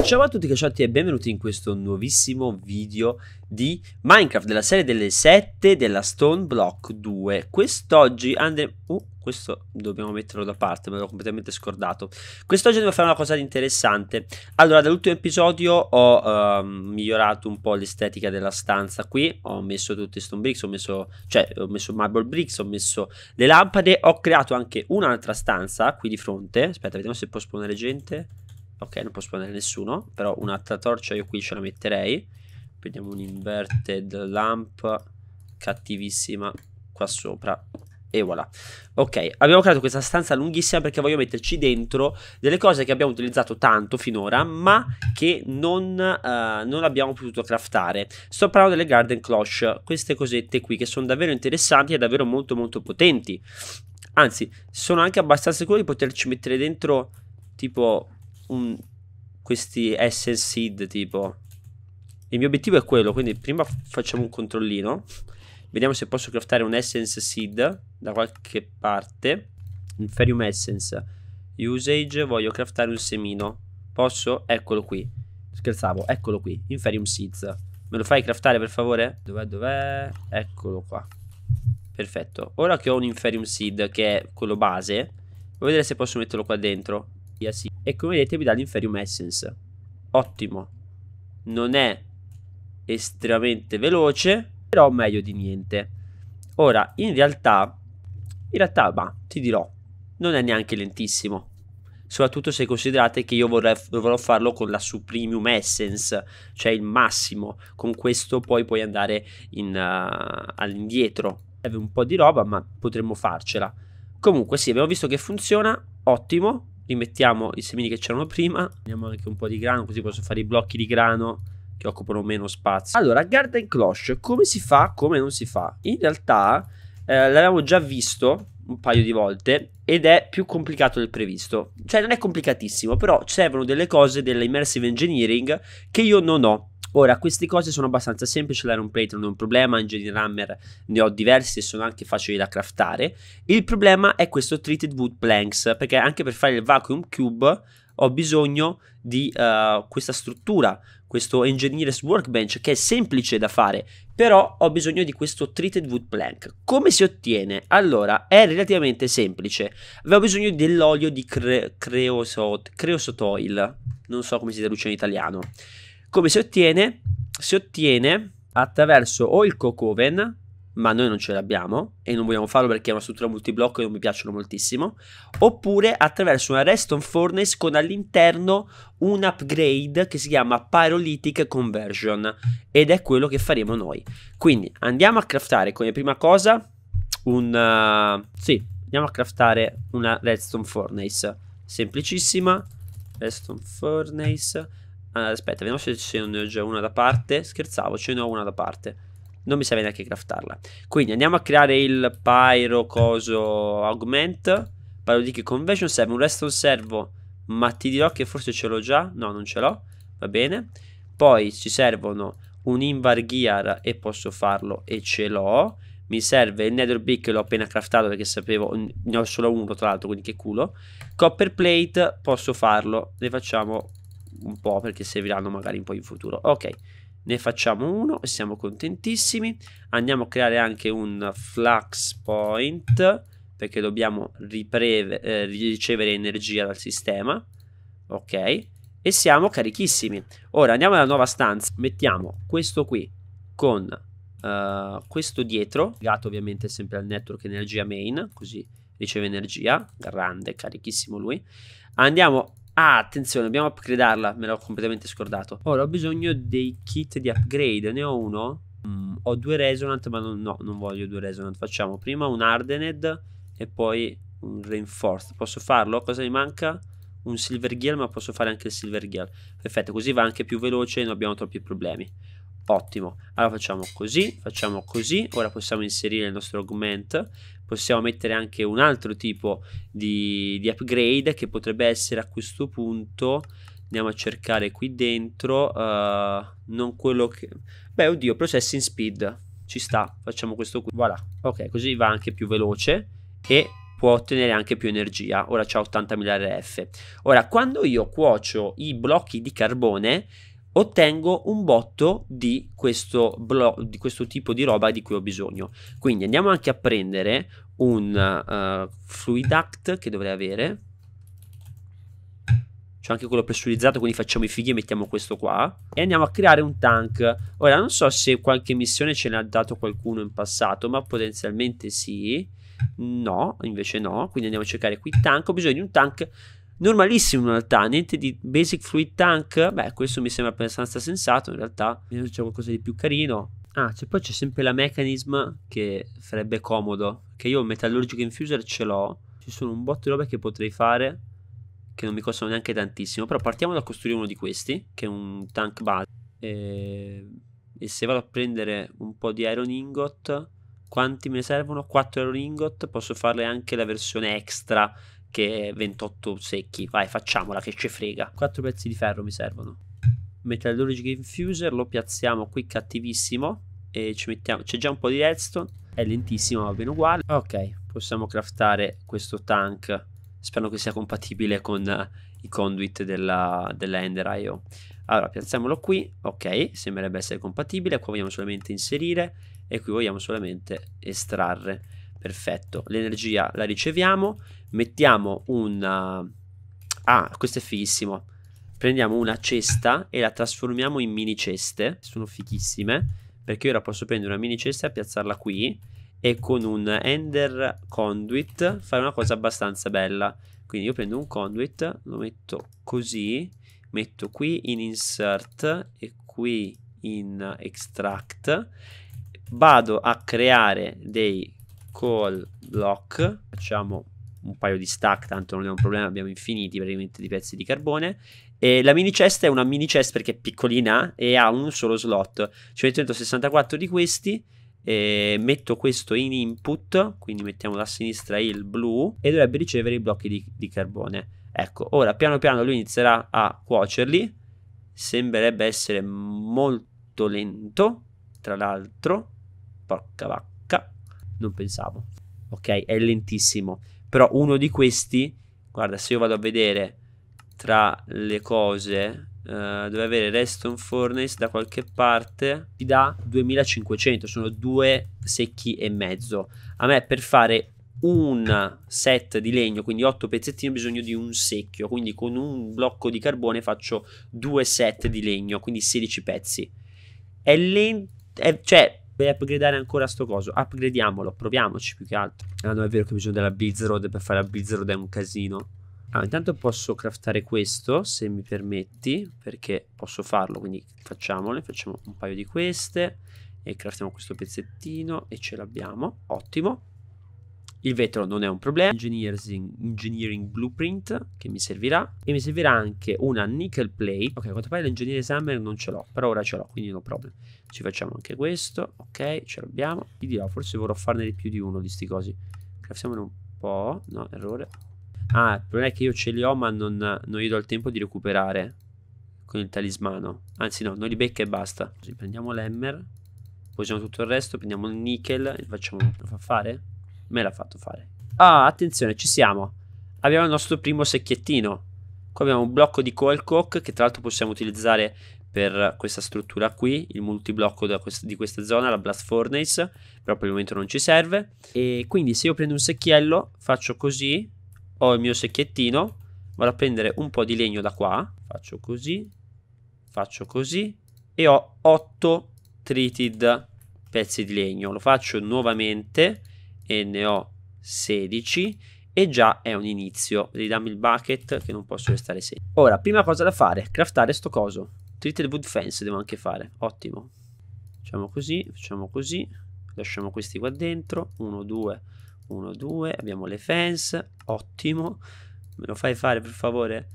Ciao a tutti cacciati e benvenuti in questo nuovissimo video di Minecraft della serie delle 7 della Stone Block 2 Quest'oggi andremo... Uh, questo dobbiamo metterlo da parte, me l'ho completamente scordato Quest'oggi devo fare una cosa di interessante Allora, dall'ultimo episodio ho uh, migliorato un po' l'estetica della stanza qui Ho messo tutti i stone bricks, ho messo... cioè, ho messo marble bricks, ho messo le lampade Ho creato anche un'altra stanza qui di fronte Aspetta, vediamo se può spawnare gente Ok, non posso prendere nessuno. Però un'altra torcia io qui ce la metterei. Prendiamo un inverted lamp. Cattivissima. Qua sopra. E voilà. Ok, abbiamo creato questa stanza lunghissima perché voglio metterci dentro delle cose che abbiamo utilizzato tanto finora, ma che non, uh, non abbiamo potuto craftare. Sto parlando delle garden cloche, queste cosette qui che sono davvero interessanti e davvero molto molto potenti. Anzi, sono anche abbastanza sicuro di poterci mettere dentro tipo un, questi SL seed tipo. Il mio obiettivo è quello, quindi prima facciamo un controllino. Vediamo se posso craftare un Essence Seed da qualche parte. Inferium Essence. Usage, voglio craftare un semino. Posso? Eccolo qui. Scherzavo, eccolo qui. Inferium Seeds. Me lo fai craftare per favore? Dov'è, dov'è? Eccolo qua. Perfetto. Ora che ho un Inferium Seed, che è quello base, voglio vedere se posso metterlo qua dentro. Via sì e come vedete mi dà l'Inferium Essence. Ottimo. Non è estremamente veloce, però meglio di niente. Ora, in realtà, in realtà, ma ti dirò, non è neanche lentissimo. Soprattutto se considerate che io vorrei, vorrò farlo con la Supremium Essence, cioè il massimo. Con questo poi puoi andare in, uh, all'indietro. Serve un po' di roba, ma potremmo farcela. Comunque sì, abbiamo visto che funziona, ottimo rimettiamo i semini che c'erano prima, prendiamo anche un po' di grano così posso fare i blocchi di grano che occupano meno spazio. Allora, garden cloche, come si fa, come non si fa? In realtà eh, l'avevamo già visto un paio di volte ed è più complicato del previsto. Cioè non è complicatissimo, però servono delle cose dell'immersive engineering che io non ho. Ora, queste cose sono abbastanza semplici, l'iron plate non è un problema, engineer rammer ne ho diversi e sono anche facili da craftare. Il problema è questo treated wood planks, perché anche per fare il vacuum cube ho bisogno di uh, questa struttura, questo engineer's workbench che è semplice da fare, però ho bisogno di questo treated wood plank. Come si ottiene? Allora, è relativamente semplice. Avevo bisogno dell'olio di cre- creosot- creosotoil, non so come si traduce in italiano. Come si ottiene? Si ottiene attraverso o il cocoven, ma noi non ce l'abbiamo e non vogliamo farlo perché è una struttura multiblocco e non mi piacciono moltissimo, oppure attraverso una Reston Furnace con all'interno un upgrade che si chiama Pyrolytic Conversion ed è quello che faremo noi. Quindi andiamo a craftare come prima cosa un... Uh, sì, andiamo a craftare una Redstone Furnace, semplicissima, Redstone Furnace Ah, aspetta, vediamo se ce ne ho già una da parte. Scherzavo, ce ne ho una da parte. Non mi serve neanche craftarla. Quindi andiamo a creare il Pyro Coso Augment. Parodic Convention serve un redstone servo, ma ti dirò che forse ce l'ho già. No, non ce l'ho. Va bene. Poi ci servono un Invar Gear e posso farlo e ce l'ho. Mi serve il Nether Brick, l'ho appena craftato perché sapevo, ne ho solo uno tra l'altro, quindi che culo. Copper Plate, posso farlo, ne facciamo un po' perché serviranno magari un po' in futuro. Ok, ne facciamo uno e siamo contentissimi. Andiamo a creare anche un flux point perché dobbiamo eh, ricevere energia dal sistema. Ok, e siamo carichissimi. Ora andiamo alla nuova stanza. Mettiamo questo qui con uh, questo dietro, legato ovviamente sempre al network energia main, così riceve energia, grande, carichissimo lui. Andiamo Ah, attenzione, dobbiamo upgradearla. me l'ho completamente scordato. Ora ho bisogno dei kit di upgrade, ne ho uno. Mm, ho due Resonant, ma non, no, non voglio due Resonant. Facciamo prima un Ardened e poi un Reinforced. Posso farlo? Cosa mi manca? Un Silver Gear, ma posso fare anche il Silver Gear. Perfetto, così va anche più veloce e non abbiamo troppi problemi. Ottimo, allora facciamo così, facciamo così, ora possiamo inserire il nostro augment, possiamo mettere anche un altro tipo di, di upgrade che potrebbe essere a questo punto, andiamo a cercare qui dentro, uh, non quello che... Beh, oddio, processing speed, ci sta, facciamo questo qui, voilà, ok, così va anche più veloce e può ottenere anche più energia, ora c'ha 80.000 RF. Ora, quando io cuocio i blocchi di carbone ottengo un botto di questo, blo- di questo tipo di roba di cui ho bisogno. Quindi andiamo anche a prendere un uh, fluid che dovrei avere. C'è anche quello pressurizzato, quindi facciamo i fighi e mettiamo questo qua. E andiamo a creare un tank. Ora, non so se qualche missione ce n'ha dato qualcuno in passato, ma potenzialmente sì. No, invece no. Quindi andiamo a cercare qui tank. Ho bisogno di un tank normalissimo in realtà, niente di basic fluid tank, beh questo mi sembra abbastanza sensato in realtà, vediamo c'è qualcosa di più carino. Ah, cioè poi c'è sempre la mechanism che farebbe comodo, che io metallurgico infuser ce l'ho, ci sono un botto di robe che potrei fare che non mi costano neanche tantissimo, però partiamo da costruire uno di questi, che è un tank base. E, e se vado a prendere un po' di iron ingot, quanti me ne servono? 4 iron ingot, posso farle anche la versione extra che 28 secchi. Vai, facciamola, che ci frega. 4 pezzi di ferro mi servono. Metallurgic Infuser lo piazziamo qui cattivissimo. E ci mettiamo. C'è già un po' di redstone. È lentissimo, va bene uguale. Ok, possiamo craftare questo tank. Spero che sia compatibile con eh, i conduit della, della Ender Allora, piazziamolo qui. Ok, sembrerebbe essere compatibile. Qua vogliamo solamente inserire. E qui vogliamo solamente estrarre. Perfetto, l'energia la riceviamo mettiamo un... Eh, ah, questo è fighissimo. Prendiamo una cesta e la trasformiamo in mini ceste. Sono fighissime. Perché ora posso prendere una mini cesta e piazzarla qui. E con un ender conduit fare una cosa abbastanza bella. Quindi io prendo un conduit, lo metto così. Metto qui in insert e qui in extract. Vado a creare dei call block. Facciamo un paio di stack, tanto non è un problema, abbiamo infiniti praticamente di pezzi di carbone. E la mini chest è una mini chest perché è piccolina e ha un solo slot. Ci metto dentro 64 di questi. metto questo in input, quindi mettiamo da sinistra il blu e dovrebbe ricevere i blocchi di, di carbone. Ecco, ora piano piano lui inizierà a cuocerli. Sembrerebbe essere molto lento, tra l'altro. Porca vacca, non pensavo. Ok, è lentissimo però uno di questi, guarda, se io vado a vedere tra le cose, Uh, deve avere Reston Furnace da qualche parte ti dà 2500 sono due secchi e mezzo a me per fare un set di legno quindi otto pezzettini ho bisogno di un secchio quindi con un blocco di carbone faccio due set di legno quindi 16 pezzi è lento cioè per upgradare ancora sto coso. Upgradiamolo, proviamoci più che altro. Ah non è vero che ho bisogno della Blizzard per fare la Blizzard è un casino. Ah, intanto posso craftare questo, se mi permetti, perché posso farlo, quindi facciamole. Facciamo un paio di queste e craftiamo questo pezzettino e ce l'abbiamo. Ottimo. Il vetro non è un problema, engineering, engineering blueprint che mi servirà e mi servirà anche una nickel plate. Ok, a quanto pare l'engineering examiner non ce l'ho, però ora ce l'ho, quindi no problem. Ci facciamo anche questo, ok, ce l'abbiamo. Vi dirò, forse vorrò farne di più di uno di sti cosi. Craftiamone un po', no, errore. Ah, il problema è che io ce li ho ma non, non gli do il tempo di recuperare con il talismano. Anzi no, non li becca e basta. Così prendiamo l'hammer, posiamo tutto il resto, prendiamo il nickel e facciamo... Lo fa fare? me l'ha fatto fare. Ah, attenzione, ci siamo. Abbiamo il nostro primo secchiettino. Qua abbiamo un blocco di coal coke che tra l'altro possiamo utilizzare per questa struttura qui, il multiblocco quest- di questa zona, la blast furnace, però per il momento non ci serve. E quindi se io prendo un secchiello, faccio così, ho il mio secchiettino, vado a prendere un po' di legno da qua, faccio così, faccio così e ho 8 treated pezzi di legno. Lo faccio nuovamente e ne ho 16 e già è un inizio. Ridammi il bucket che non posso restare sempre. Ora, prima cosa da fare, craftare sto coso. Treated wood fence devo anche fare, ottimo. Facciamo così, facciamo così, lasciamo questi qua dentro, 1, 2, 1, 2, abbiamo le fence, ottimo. Me lo fai fare per favore?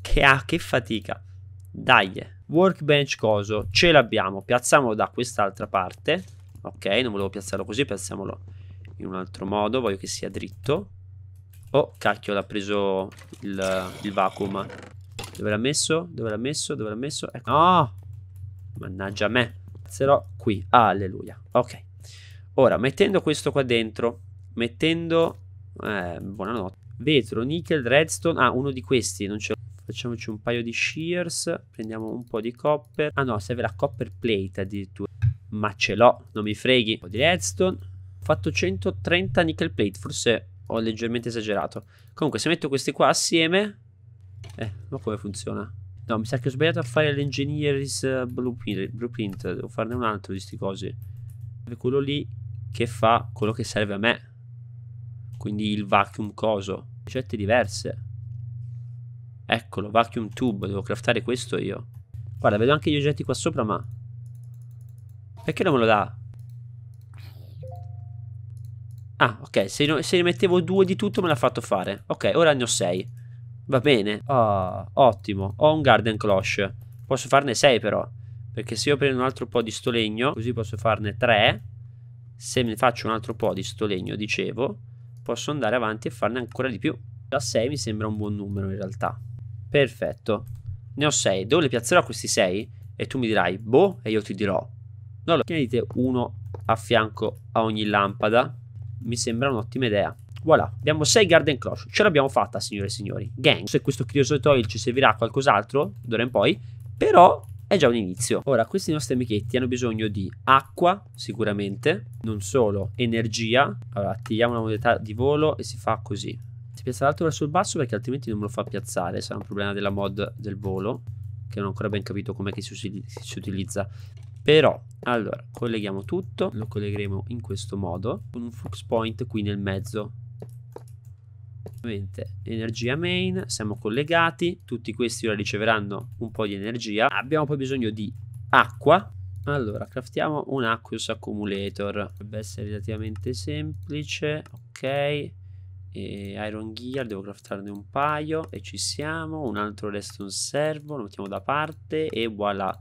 Che, ah, che fatica. Dai. Workbench coso, ce l'abbiamo, piazziamolo da quest'altra parte. Ok, non volevo piazzarlo così, piazziamolo in un altro modo, voglio che sia dritto. Oh, cacchio, l'ha preso il, il vacuum. Dove l'ha messo? Dove l'ha messo? Dove l'ha messo? Ecco. No! Mannaggia me. Però qui. Alleluia. Ok. Ora, mettendo questo qua dentro, mettendo... Eh, buonanotte. Vetro, nickel, redstone. Ah, uno di questi, non ce l'ho facciamoci un paio di shears, prendiamo un po' di copper, ah no serve la copper plate addirittura, ma ce l'ho, non mi freghi, un po' di redstone, fatto 130 nickel plate, forse ho leggermente esagerato. Comunque se metto questi qua assieme... Eh, ma come funziona? No, mi sa che ho sbagliato a fare l'engineer's eh, blueprint, devo farne un altro di questi cosi. Quello lì che fa quello che serve a me. Quindi il vacuum coso, ricette diverse. Eccolo, vacuum tube, devo craftare questo io. Guarda, vedo anche gli oggetti qua sopra, ma... Perché non me lo dà? Ah, ok, se, no, se, ne mettevo due di tutto me l'ha fatto fare. Ok, ora ne ho sei. Va bene. Oh, ottimo. Ho un garden cloche. Posso farne sei però. Perché se io prendo un altro po' di sto legno, così posso farne tre. Se ne faccio un altro po' di sto legno, dicevo, posso andare avanti e farne ancora di più. Da sei mi sembra un buon numero in realtà. Perfetto. Ne ho sei. Dove le piazzerò questi sei? E tu mi dirai, boh, e io ti dirò. No, lo chiedete uno a fianco a ogni lampada mi sembra un'ottima idea. Voilà, abbiamo 6 Garden Cloche, ce l'abbiamo fatta signore e signori. Gang, se questo Criosotoil ci servirà a qualcos'altro, d'ora in poi, però è già un inizio. Ora, questi nostri amichetti hanno bisogno di acqua, sicuramente, non solo, energia. Allora, attiviamo la modalità di volo e si fa così. Si piazza l'alto verso il basso perché altrimenti non me lo fa piazzare, sarà un problema della mod del volo, che non ho ancora ben capito com'è che si, si utilizza però allora colleghiamo tutto lo collegheremo in questo modo con un flux point qui nel mezzo ovviamente energia main siamo collegati tutti questi ora riceveranno un po' di energia abbiamo poi bisogno di acqua allora craftiamo un aqueous accumulator dovrebbe essere relativamente semplice ok e Iron Gear, devo craftarne un paio e ci siamo, un altro Redstone Servo, lo mettiamo da parte e voilà,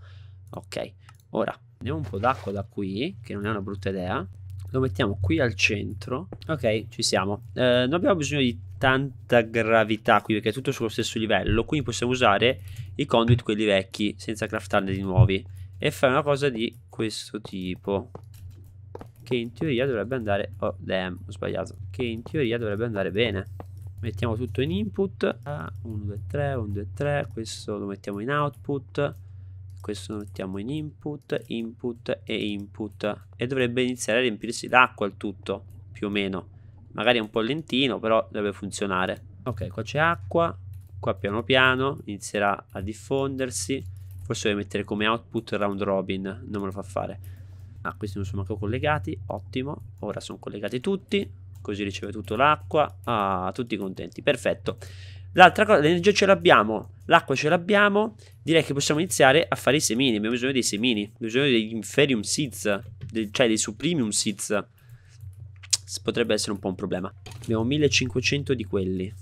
ok Ora, prendiamo un po' d'acqua da qui, che non è una brutta idea. Lo mettiamo qui al centro. Ok, ci siamo. Eh, non abbiamo bisogno di tanta gravità qui perché è tutto sullo stesso livello. Quindi possiamo usare i conduit quelli vecchi senza craftarne di nuovi. E fare una cosa di questo tipo. Che in teoria dovrebbe andare... Oh, damn, ho sbagliato. Che in teoria dovrebbe andare bene mettiamo tutto in input 1 2 3 1 2 3 questo lo mettiamo in output questo lo mettiamo in input, input e input e dovrebbe iniziare a riempirsi d'acqua il tutto, più o meno. Magari è un po' lentino, però dovrebbe funzionare. Ok, qua c'è acqua, qua piano piano inizierà a diffondersi. Forse deve mettere come output round robin, non me lo fa fare. Ah, questi non sono ancora collegati, ottimo. Ora sono collegati tutti, così riceve tutto l'acqua. Ah, tutti contenti, perfetto. L'altra cosa, l'energia ce l'abbiamo, l'acqua ce l'abbiamo, direi che possiamo iniziare a fare i semini, abbiamo bisogno dei semini, abbiamo bisogno degli inferium seeds, del, cioè dei supremium seeds. Potrebbe essere un po' un problema. Abbiamo 1500 di quelli.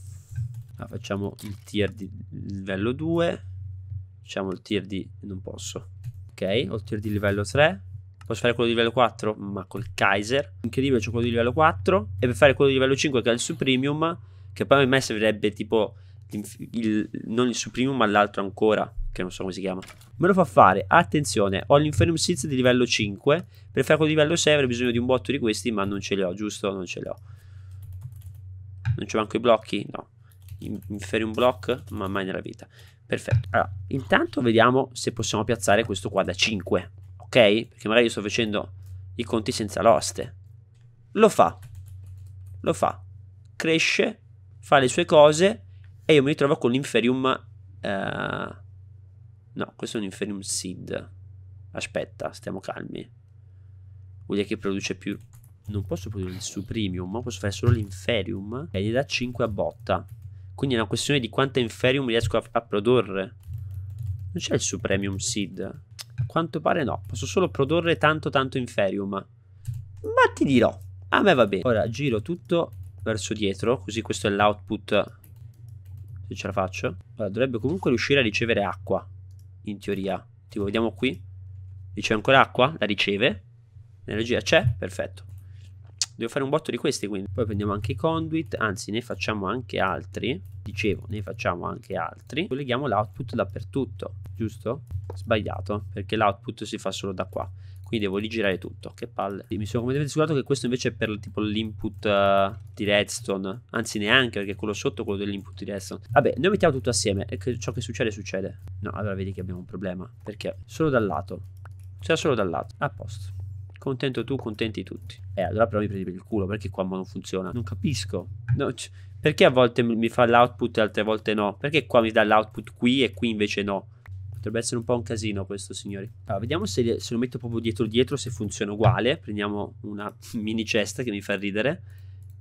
Ah, facciamo il tier di livello 2. Facciamo il tier di... non posso. Ok, ho il tier di livello 3. Posso fare quello di livello 4? Ma col Kaiser. Incredibile, c'è quello di livello 4. E per fare quello di livello 5 che è il Supremium, che poi a me servirebbe tipo il, non il supremo, ma l'altro ancora, che non so come si chiama. Me lo fa fare, attenzione, ho l'Infernum Sith di livello 5, per fare quello di livello 6 avrei bisogno di un botto di questi, ma non ce li ho, giusto? Non ce li ho. Non c'è manco i blocchi? No. Inferium block? Ma mai nella vita. Perfetto. Allora, intanto vediamo se possiamo piazzare questo qua da 5, ok? Perché magari io sto facendo i conti senza l'oste. Lo fa. Lo fa. Cresce, fa le sue cose, e io mi ritrovo con l'Inferium... Eh, no, questo è un Inferium Seed. Aspetta, stiamo calmi. Vuol dire che produce più... Non posso produrre il Supremium, ma posso fare solo l'Inferium. E gli dà 5 a botta. Quindi è una questione di quanta Inferium riesco a, a produrre. Non c'è il Supremium Seed. A quanto pare no. Posso solo produrre tanto tanto Inferium. Ma ti dirò. A me va bene. Ora giro tutto verso dietro. Così questo è l'output se ce la faccio. Allora, dovrebbe comunque riuscire a ricevere acqua, in teoria. Tipo, vediamo qui. Riceve ancora acqua? La riceve. L'energia c'è? Perfetto. Devo fare un botto di questi, quindi. Poi prendiamo anche i conduit, anzi ne facciamo anche altri. Dicevo, ne facciamo anche altri. Colleghiamo l'output dappertutto, giusto? Sbagliato, perché l'output si fa solo da qua. Quindi devo rigirare tutto che palle mi sono completamente scordato che questo invece è per tipo l'input uh, di redstone anzi neanche perché quello sotto è quello dell'input di redstone vabbè noi mettiamo tutto assieme e che ciò che succede succede no allora vedi che abbiamo un problema perché solo dal lato cioè, solo dal lato a posto contento tu contenti tutti eh allora però mi prendi per il culo perché qua non funziona non capisco no, perché a volte mi fa l'output e altre volte no perché qua mi dà l'output qui e qui invece no Dovrebbe essere un po' un casino questo, signori. Allora, vediamo se, se lo metto proprio dietro dietro, se funziona uguale. Prendiamo una mini cesta che mi fa ridere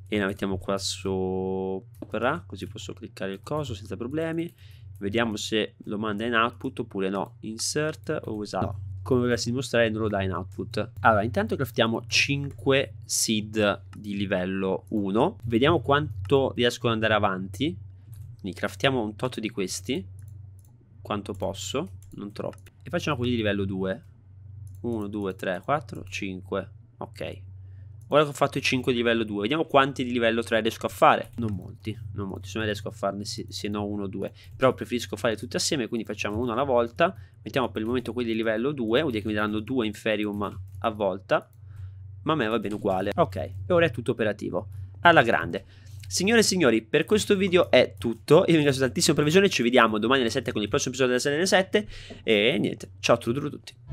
e la mettiamo qua sopra, così posso cliccare il coso senza problemi. Vediamo se lo manda in output oppure no. Insert o usato. No. Come volessi dimostrare non lo dà in output. Allora, intanto craftiamo 5 seed di livello 1. Vediamo quanto riescono ad andare avanti. Quindi craftiamo un tot di questi quanto posso, non troppi. E facciamo quelli di livello 2. 1, 2, 3, 4, 5. Ok. Ora che ho fatto i 5 di livello 2, vediamo quanti di livello 3 riesco a fare. Non molti, non molti, se non riesco a farne se, se no 1 o 2. Però preferisco fare tutti assieme, quindi facciamo uno alla volta. Mettiamo per il momento quelli di livello 2, vuol dire che mi daranno 2 inferium a volta. Ma a me va bene uguale. Ok, e ora è tutto operativo. Alla grande. Signore e signori, per questo video è tutto. Io vi ringrazio tantissimo per la visione. Ci vediamo domani alle 7 con il prossimo episodio della serie 7. E niente, ciao a tutti.